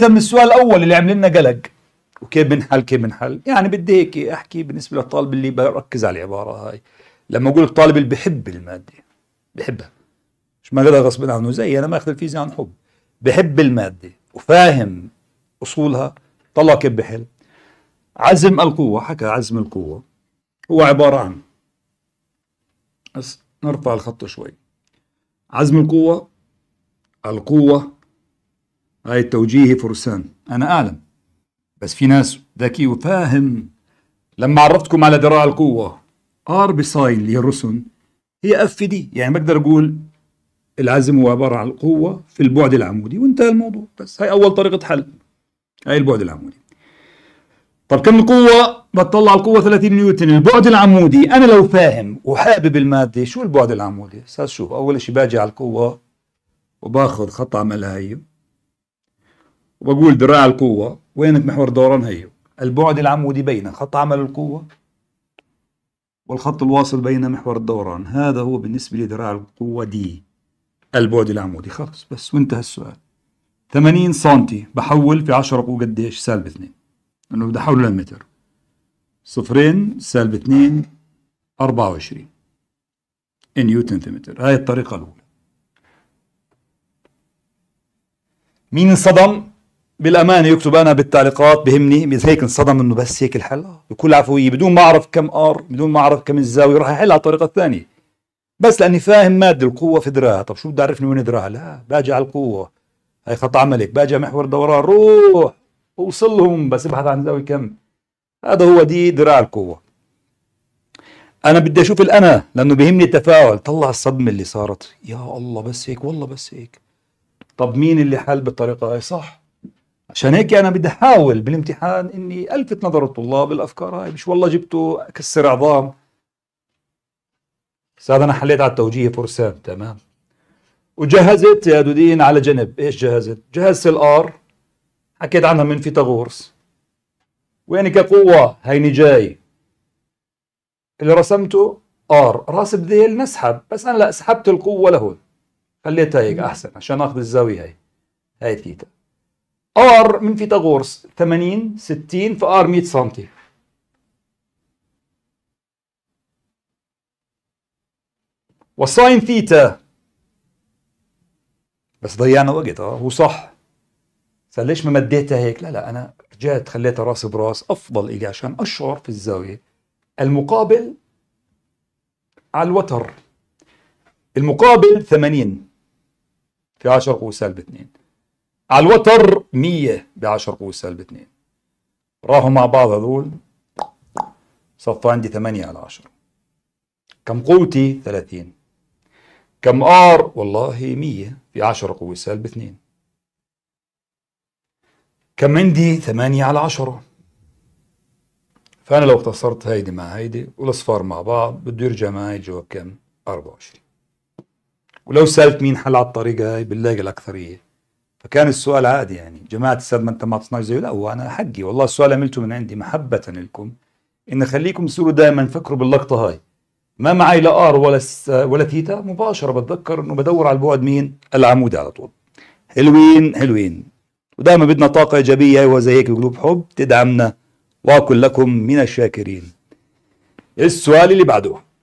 اذا من السؤال الاول اللي عمل لنا قلق وكيف بنحل كيف بنحل يعني بدي هيك احكي بالنسبه للطالب اللي بركز على العباره هاي لما اقول الطالب اللي بحب الماده بحبها مش ما قدر غصب عنه زي انا ماخذ الفيزياء عن حب بحب الماده وفاهم اصولها طلع كيف بحل عزم القوه حكى عزم القوه هو عباره عن بس نرفع الخط شوي عزم القوه القوه هاي التوجيهي فرسان أنا أعلم بس في ناس ذكي وفاهم لما عرفتكم على ذراع القوة ار بي ساين اللي هي الرسن هي اف دي يعني بقدر اقول العزم هو عبارة عن القوة في البعد العمودي وانتهى الموضوع بس هاي أول طريقة حل هاي البعد العمودي طب كم القوة؟ بتطلع القوة 30 نيوتن البعد العمودي أنا لو فاهم وحابب المادة شو البعد العمودي؟ أستاذ شوف أول شيء باجي على القوة وباخذ خط عملها هي وبقول ذراع القوة وينك محور دوران هيو البعد العمودي بين خط عمل القوة والخط الواصل بين محور الدوران هذا هو بالنسبة لذراع القوة دي البعد العمودي خلص بس وانتهى السؤال 80 سم بحول في 10 قوة قديش سالب 2 لأنه بدي أحوله للمتر صفرين سالب 2 24 نيوتن في متر هاي الطريقة الأولى مين انصدم؟ بالامانه يكتب انا بالتعليقات بهمني اذا هيك انصدم انه بس هيك الحل بكل عفويه بدون ما اعرف كم ار بدون ما اعرف كم الزاويه راح احلها على الطريقه الثانيه بس لاني فاهم ماده القوه في دراها طب شو بدي اعرفني وين دراها لا باجي على القوه هاي خط عملك باجي محور الدوران روح اوصلهم بس ابحث عن زاويه كم هذا هو دي دراع القوه انا بدي اشوف الانا لانه بهمني التفاعل طلع الصدمه اللي صارت يا الله بس هيك والله بس هيك طب مين اللي حل بالطريقه هاي صح عشان هيك انا بدي احاول بالامتحان اني الفت نظر الطلاب الافكار هاي مش والله جبته اكسر عظام استاذ انا حليت على التوجيه فرسان تمام وجهزت يا دودين على جنب ايش جهزت جهزت الار حكيت عنها من فيثاغورس وينك قوة هيني جاي اللي رسمته ار راس بذيل نسحب بس انا لا سحبت القوة لهون خليتها هيك احسن عشان اخذ الزاوية هاي هاي ثيتا ار من فيثاغورس 80 60 في ار 100 سم وساين ثيتا بس ضيعنا وقت اه هو صح ليش ما مديتها هيك لا لا انا رجعت خليتها راس براس افضل الي عشان اشعر في الزاويه المقابل على الوتر المقابل 80 في 10 قوة سالب 2 على الوتر 100 ب 10 قوه سالب 2 راحوا مع بعض هذول صفوا عندي 8 على 10 كم قوتي 30 كم ار والله 100 في 10 قوه سالب 2 كم عندي 8 على 10 فأنا لو اختصرت هيدي مع هيدي والأصفار مع بعض بده يرجع معي الجواب كم؟ 24 ولو سألت مين حل على الطريقة هاي بنلاقي الأكثرية فكان السؤال عادي يعني جماعه السادة ما انت ما تصنعش زيه لا هو انا حقي والله السؤال عملته من عندي محبه لكم ان خليكم تصيروا دائما فكروا باللقطه هاي ما معي لا ار ولا س ولا ثيتا مباشره بتذكر انه بدور على البعد مين العمودي على طول حلوين حلوين ودائما بدنا طاقه ايجابيه ايوه زي هيك قلوب حب تدعمنا وأكون لكم من الشاكرين السؤال اللي بعده